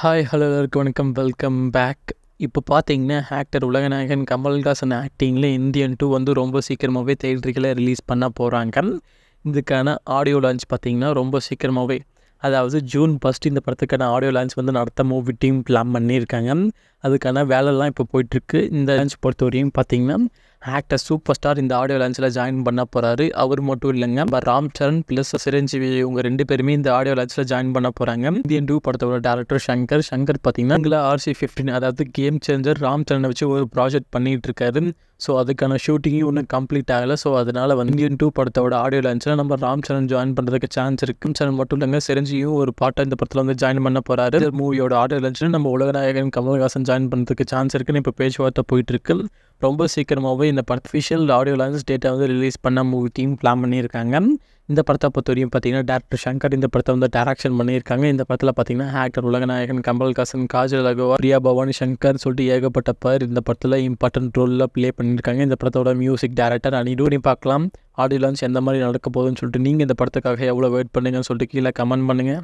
hi hello எல்லாருக்கும் வணக்கம் welcome back இப்போ பார்த்தீங்கன்னா ஆக்டர் உலகநாயகன் கமல்ஹாசன் ஆக்டிங்கில் இந்தியன் டூ வந்து ரொம்ப சீக்கிரமாகவே தேட்டரில் ரிலீஸ் பண்ண போகிறாங்க இதுக்கான ஆடியோ லான்ச் பார்த்திங்கன்னா ரொம்ப சீக்கிரமாகவே அதாவது ஜூன் ஃபஸ்ட் இந்த படத்துக்கான ஆடியோ லான்ச் வந்து நடத்த மூவி டீம் பிளான் பண்ணியிருக்காங்க அதுக்கான வேலைலாம் இப்போ போயிட்டுருக்கு இந்த லான்ச் பொறுத்த வரையும் பார்த்திங்கன்னா ஆக்டர் சூப்பர் ஸ்டார் இந்த ஆடியோ லான்ச்சில் ஜாயின் பண்ண போகிறாரு அவர் மட்டும் இல்லைங்க ராம் சரண் ப்ளஸ் சிரஞ்சீவி இவங்க ரெண்டு பேருமே இந்த ஆடியோ லான்ச்சில் ஜாயின் பண்ண போகிறாங்க இந்தியன் டூ படத்தோட டேரக்டர் சங்கர் சங்கர் பார்த்தீங்கன்னா இங்கே ஆர்சி ஃபிஃப்டின் அதாவது கேம் சேஞ்சர் ராம் சரணை வச்சு ஒரு ப்ராஜெக்ட் பண்ணிகிட்டு இருக்காரு ஸோ அதுக்கான ஷூட்டிங்கும் இன்னும் கம்ப்ளீட் ஆகலை ஸோ அதனால் வந்து இந்தியன் டூ படத்தோட ஆடியோ லான்ச்சில் நம்ம ராம் சரண் ஜாயின் பண்ணுறதுக்கு சான்ஸ் இருக்குது சரண் மட்டும் இல்லைங்க சிரஞ்சியும் ஒரு பாட்டை இந்த படத்தில் வந்து ஜாயின் பண்ண போகிறாரு மூவியோட ஆடியோ லான்ச்சில் நம்ம உலகநாயகன் கமல்ஹாசன் ஜாயின் பண்ணுறதுக்கு சான்ஸ் இருக்குன்னு இப்போ பேச்சுவார்த்தை போயிட்டு இருக்கு ரொம்ப சீக்கிரமாகவே இந்த படத்தை ஃபிஷியல் ஆடியோ லான்ஸ் டேட்டா வந்து ரிலீஸ் பண்ண மூவி டீம் பிளான் பண்ணியிருக்காங்க இந்த படத்தை பொறுத்த பார்த்தீங்கன்னா டேரக்டர் சங்கர் இந்த படத்தை வந்து டேரக்ஷன் பண்ணியிருக்காங்க இந்த படத்தில் பார்த்தீங்கன்னா ஆக்டர் உலகநாயகன் கமல்ஹாசன் காஜல் அகவா பிரியா பவானி சங்கர் சொல்லிட்டு ஏகப்பட்ட பேர் இந்த படத்தில் இம்பார்ட்டன்ட் ரோலில் ப்ளே பண்ணியிருக்காங்க இந்த படத்தோட மியூசிக் டேரக்டர் அனிடூரையும் பார்க்கலாம் ஆடியோ லான்ஸ் எந்த மாதிரி நடக்க போகுதுன்னு சொல்லிட்டு நீங்கள் இந்த படத்துக்காக எவ்வளோ வெயிட் பண்ணுங்கன்னு சொல்லிட்டு கீழே கமெண்ட் பண்ணுங்கள்